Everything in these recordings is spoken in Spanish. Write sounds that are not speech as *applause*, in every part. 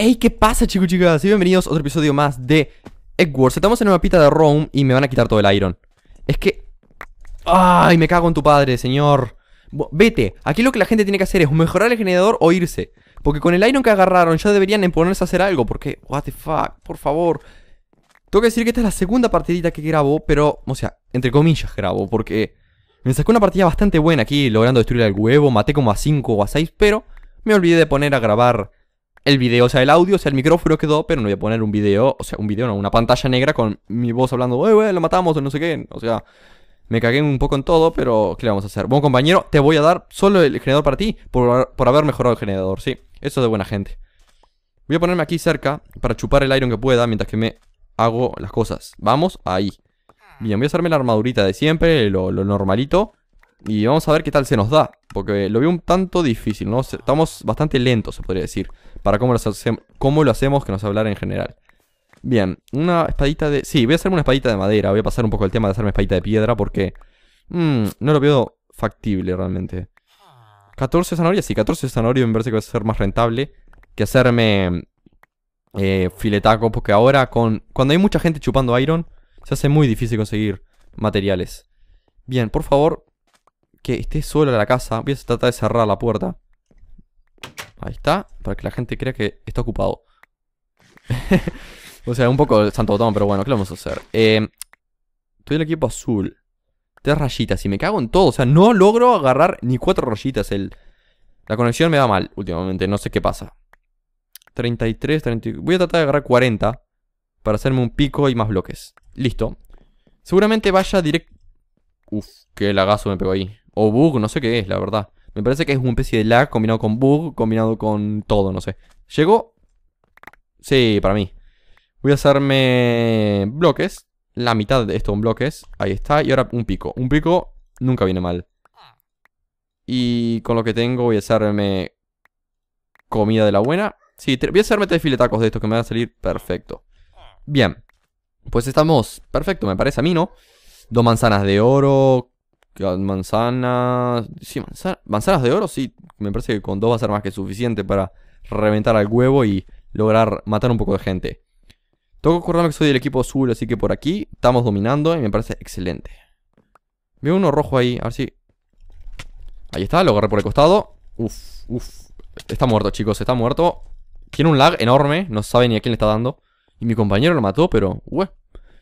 Hey, ¿qué pasa chicos y chicas? Y bienvenidos a otro episodio más de Egg Estamos en una pita de Rome y me van a quitar todo el iron Es que... ¡Ay! Me cago en tu padre, señor Vete, aquí lo que la gente tiene que hacer es mejorar el generador o irse Porque con el iron que agarraron ya deberían ponerse a hacer algo Porque, what the fuck, por favor Tengo que decir que esta es la segunda partidita que grabo Pero, o sea, entre comillas grabo Porque me sacó una partida bastante buena aquí Logrando destruir al huevo, maté como a 5 o a 6 Pero me olvidé de poner a grabar el video, o sea, el audio, o sea, el micrófono quedó, pero no voy a poner un video, o sea, un video, no, una pantalla negra con mi voz hablando, wey, wey, lo matamos o no sé qué, o sea, me cagué un poco en todo, pero ¿qué le vamos a hacer? Bueno, compañero, te voy a dar solo el generador para ti, por, haber mejorado el generador, sí, eso es de buena gente. Voy a ponerme aquí cerca para chupar el iron que pueda mientras que me hago las cosas. Vamos, ahí. Ah. Bien, voy a hacerme la armadurita de siempre, lo normalito. Y vamos a ver qué tal se nos da. Porque lo veo un tanto difícil, ¿no? Estamos bastante lentos, se podría decir. Para cómo, cómo lo hacemos, que nos hablar en general. Bien, una espadita de... Sí, voy a hacerme una espadita de madera. Voy a pasar un poco el tema de hacerme espadita de piedra porque... Mm, no lo veo factible realmente. 14 zanahorias, sí, 14 zanahorias me parece que va a ser más rentable que hacerme eh, filetaco. Porque ahora con... Cuando hay mucha gente chupando iron, se hace muy difícil conseguir materiales. Bien, por favor, que esté en la casa, voy a tratar de cerrar la puerta. Ahí está, para que la gente crea que está ocupado. *laughs* o sea, un poco el santo botón, pero bueno, ¿qué vamos a hacer? Eh, estoy en el equipo azul. Tres rayitas, y me cago en todo. O sea, no logro agarrar ni cuatro rayitas. El... La conexión me da mal últimamente, no sé qué pasa. 33, 30... Voy a tratar de agarrar 40 para hacerme un pico y más bloques. Listo. Seguramente vaya directo... Uf, qué lagazo me pegó ahí. O bug, no sé qué es, la verdad. Me parece que es un especie de lag combinado con bug, combinado con todo, no sé. ¿Llegó? Sí, para mí. Voy a hacerme bloques. La mitad de esto en bloques. Ahí está. Y ahora un pico. Un pico nunca viene mal. Y con lo que tengo voy a hacerme comida de la buena. Sí, voy a hacerme tres filetacos de estos que me van a salir perfecto. Bien. Pues estamos perfecto, me parece a mí, ¿no? Dos manzanas de oro, Manzanas. Sí, manzanas de oro, sí. Me parece que con dos va a ser más que suficiente para reventar al huevo y lograr matar un poco de gente. Tengo que acordarme que soy del equipo azul, así que por aquí estamos dominando y me parece excelente. Veo uno rojo ahí, a ver si... Ahí está, lo agarré por el costado. Uf, uf. Está muerto, chicos, está muerto. Tiene un lag enorme, no sabe ni a quién le está dando. Y mi compañero lo mató, pero...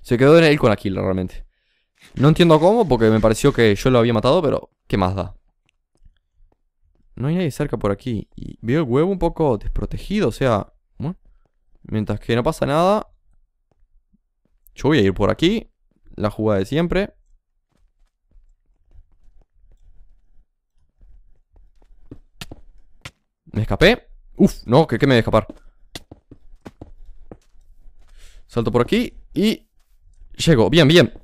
se quedó en él con la kill, realmente. No entiendo cómo, porque me pareció que yo lo había matado, pero ¿qué más da? No hay nadie cerca por aquí. Y veo el huevo un poco desprotegido, o sea... mientras que no pasa nada... Yo voy a ir por aquí. La jugada de siempre. Me escapé. Uf, no, que, que me voy a escapar. Salto por aquí y... Llego, bien, bien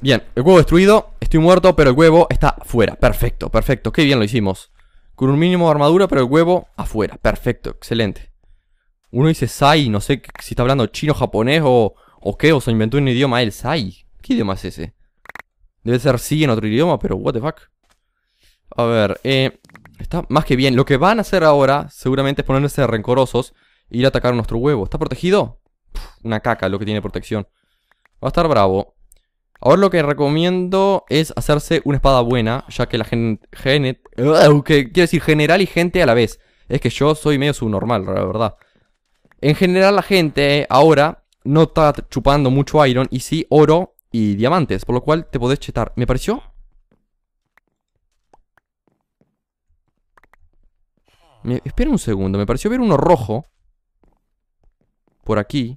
Bien, el huevo destruido, estoy muerto, pero el huevo está afuera Perfecto, perfecto, qué bien lo hicimos. Con un mínimo de armadura, pero el huevo afuera. Perfecto, excelente. Uno dice Sai, no sé si está hablando chino, japonés o, o qué, o se inventó un idioma el Sai. ¿Qué idioma es ese? Debe ser sí en otro idioma, pero what the fuck. A ver, eh, está más que bien. Lo que van a hacer ahora seguramente es ponerse rencorosos e ir a atacar nuestro huevo. ¿Está protegido? una caca lo que tiene protección. Va a estar bravo. Ahora lo que recomiendo es hacerse una espada buena, ya que la gente... quiero decir general y gente a la vez. Es que yo soy medio subnormal, la verdad. En general la gente ahora no está chupando mucho iron y sí oro y diamantes, por lo cual te podés chetar. ¿Me pareció? espera un segundo, me pareció ver uno rojo. Por aquí.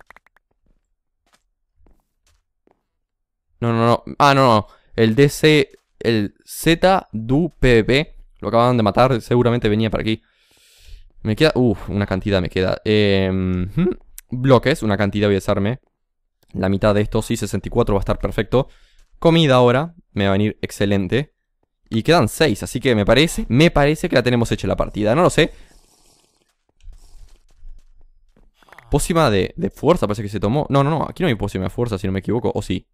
No, no, no. Ah, no, no. El DC. El Z du PvP. Lo acaban de matar. Seguramente venía para aquí. Me queda. Uff, una cantidad me queda. Em, bloques, una cantidad voy a hacerme. La mitad de esto, sí, 64 va a estar perfecto. Comida ahora, me va a venir excelente. Y quedan 6, así que me parece, me parece que la tenemos hecha la partida, no lo sé. Pócima de, fuerza parece que se tomó. No, no, no, aquí no hay pócima de fuerza, si no me equivoco, o sí.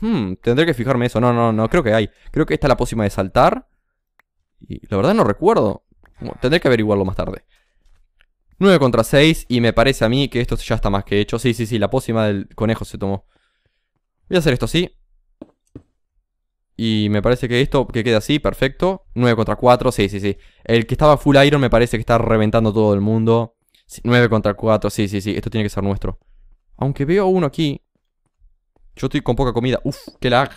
Hmm, tendré que fijarme eso. No, no, no, creo que hay. Creo que esta es la pócima de saltar. Y la verdad no recuerdo. tendré que averiguarlo más tarde. 9 contra 6 y me parece a mí que esto ya está más que hecho. Sí, sí, sí, la pócima del conejo se tomó. Voy a hacer esto así. Y me parece que esto que queda así, perfecto. 9 contra 4, sí, sí, sí. El que estaba full iron me parece que está reventando todo el mundo. 9 contra 4, sí, sí, sí, esto tiene que ser nuestro. Aunque veo uno aquí yo estoy con poca comida. Uf, qué lag.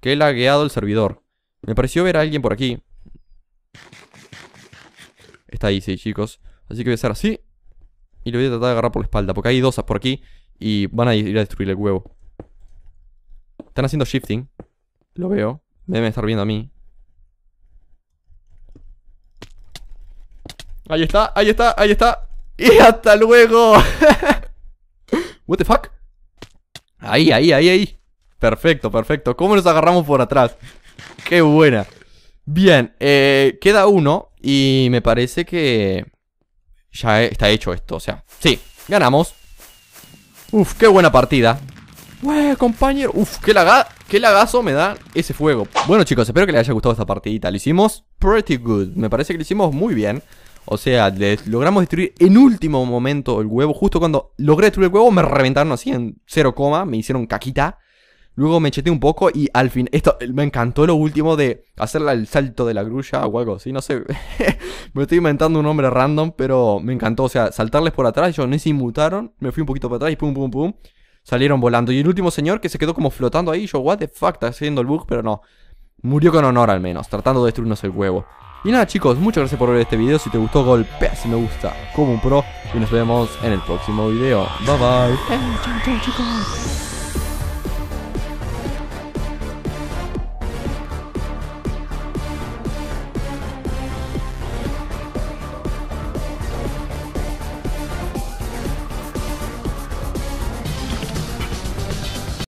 Qué lagueado el servidor. Me pareció ver a alguien por aquí. Está ahí, sí, chicos. Así que voy a hacer así. Y lo voy a tratar de agarrar por la espalda. Porque hay dosas por aquí. Y van a ir a destruir el huevo. Están haciendo shifting. Lo veo. Deben estar viendo a mí. Ahí está, ahí está, ahí está. Y hasta luego. *laughs* What the fuck? Ahí, ahí, ahí, ahí. Perfecto, perfecto. ¿Cómo nos agarramos por atrás? Qué buena. Bien, eh, queda uno y me parece que ya está hecho esto. O sea, sí, ganamos. Uf, qué buena partida. compañero. Uf, qué, qué lagazo me da ese fuego. Bueno, chicos, espero que les haya gustado esta partidita. Lo hicimos pretty good. Me parece que lo hicimos muy bien. O sea, les logramos destruir en último momento el huevo. Justo cuando logré destruir el huevo, me reventaron así en cero coma, me hicieron caquita. Luego me cheté un poco y al fin, esto me encantó lo último de hacerle el salto de la grulla o algo así, no sé. *laughs* me estoy inventando un nombre random, pero me encantó. O sea, saltarles por atrás, yo no se inmutaron, me fui un poquito para atrás y pum, pum, pum. Salieron volando. Y el último señor que se quedó como flotando ahí, yo, what the fuck, está haciendo el bug, pero no. Murió con honor al menos, tratando de destruirnos el huevo. Y nada chicos, muchas gracias por ver este video. Si te gustó, golpea si me gusta como un pro. Y nos vemos en el próximo video. Bye bye.